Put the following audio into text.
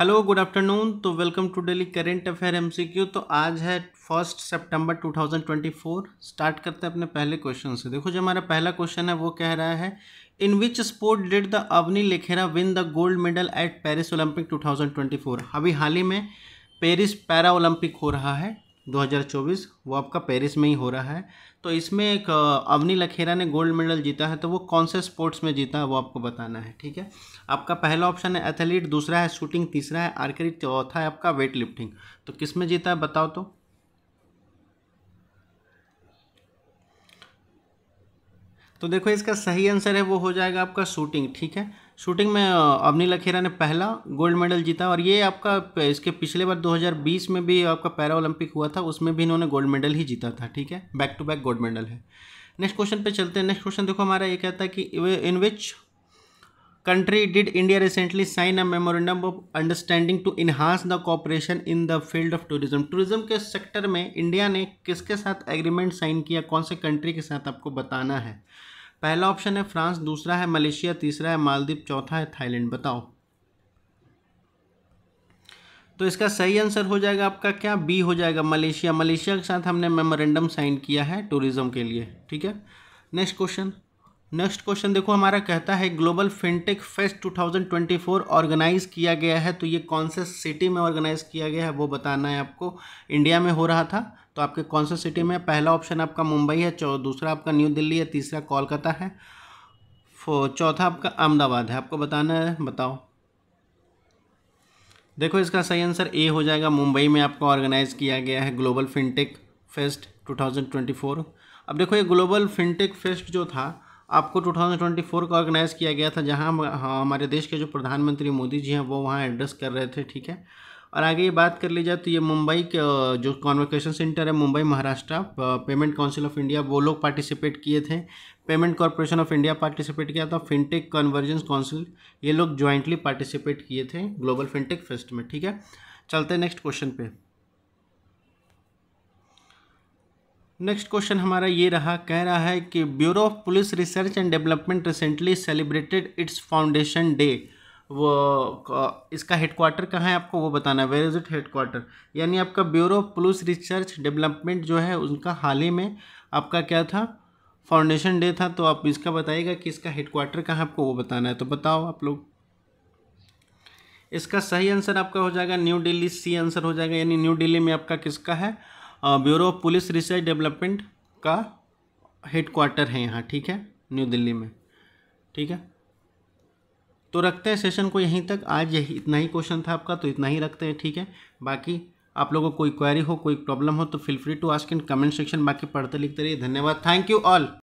Hello good afternoon तो welcome to daily current affair MCQ तो आज है फर्स्ट सितंबर 2024 स्टार्ट करते हैं अपने पहले क्वेश्चन से देखो जो हमारा पहला क्वेश्चन है वो कह रहा है in which sport did the Avani Lekhara win the gold medal at Paris Olympic 2024 अभी हाल ही में पेरिस पैरा ओलंपिक हो रहा है 2024 वो आपका पेरिस में ही हो रहा है तो इसमें एक अवनी लखेरा ने गोल्ड मेडल जीता है तो वो कौन से स्पोर्ट्स में जीता है वो आपको बताना है ठीक है आपका पहला ऑप्शन है एथलीट दूसरा है शूटिंग तीसरा है आर्करी चौथा है आपका वेट लिफ्टिंग तो किस में जीता है बताओ तो तो देखो इसका सही आंसर है वो हो जाएगा आपका शूटिंग ठीक है शूटिंग में अवनी लखेरा ने पहला गोल्ड मेडल जीता और ये आपका इसके पिछले बार 2020 में भी आपका पैरा ओलंपिक हुआ था उसमें भी इन्होंने गोल्ड मेडल ही जीता था ठीक है back to back gold medal है नेक्स्ट क्वेश्चन पे चलते हैं नेक्स्ट क्वेश्चन देखो हमारा ये कहता है कि in which country did India recently sign a memorandum of understanding to enhance the cooperation in the field of tourism. Tourism के सेक्टर में इंडिया ने किसके साथ एग्रीमेंट साइन किया कौन से कंट्री के साथ आपको बताना है पहला ऑप्शन है फ्रांस दूसरा है मलेशिया तीसरा है मालदीव चौथा है थाईलैंड बताओ तो इसका सही आंसर हो जाएगा आपका क्या बी हो जाएगा मलेशिया मलेशिया के साथ हमने मेमोरेंडम साइन किया है टूरिज़्म के लिए ठीक है नेक्स्ट क्वेश्चन नेक्स्ट क्वेश्चन देखो हमारा कहता है ग्लोबल फिनटेक फेस्ट 2024 ऑर्गेनाइज किया गया है तो ये कौन से सिटी में ऑर्गेनाइज किया गया है वो बताना है आपको इंडिया में हो रहा था तो आपके कौन से सिटी में पहला ऑप्शन आपका मुंबई है दूसरा आपका न्यू दिल्ली है तीसरा कोलकाता है चौथा आपका अहमदाबाद है आपको बताना है बताओ देखो इसका सही आंसर ए हो जाएगा मुंबई में आपको ऑर्गेनाइज किया गया है ग्लोबल फिनटेक फेस्ट टू अब देखो ये ग्लोबल फिनटेक फेस्ट जो था आपको 2024 का ऑर्गेनाइज़ किया गया था जहां हाँ, हमारे देश के जो प्रधानमंत्री मोदी जी हैं वो वहाँ एड्रेस कर रहे थे ठीक है और आगे ये बात कर ली जाए तो ये मुंबई के जो कॉन्वोकेशन सेंटर है Mumbai Maharashtra payment council of India वो लोग पार्टिसिपेट किए थे payment corporation of India participate किया था फिनटेक कन्वर्जेंस काउंसिल ये लोग ज्वाइंटली पार्टिसिपेट किए थे ग्लोबल फिनटेक फेस्ट में ठीक है चलते हैं नेक्स्ट क्वेश्चन पे नेक्स्ट क्वेश्चन हमारा ये रहा कह रहा है कि bureau of police research and development recently celebrated its foundation day वो इसका हेडक्वार्टर कहाँ है आपको वो बताना है वेर इज़ इट हेडक्वार्टर यानी आपका bureau of police research development जो है उनका हाल ही में आपका क्या था फाउंडेशन डे था तो आप इसका बताइएगा कि इसका हेडक्वार्टर कहाँ आपको वो बताना है तो बताओ आप लोग इसका सही आंसर आपका हो जाएगा न्यू दिल्ली सी आंसर हो जाएगा यानी न्यू दिल्ली में आपका किसका है bureau of police research development का हेडक्वार्टर है यहाँ ठीक है न्यू दिल्ली में ठीक है तो रखते हैं सेशन को यहीं तक आज यही इतना ही क्वेश्चन था आपका तो इतना ही रखते हैं ठीक है बाकी आप लोगों को कोई क्वेरी हो कोई प्रॉब्लम हो तो feel free to ask in comment section बाकी पढ़ते लिखते रहिए धन्यवाद थैंक यू ऑल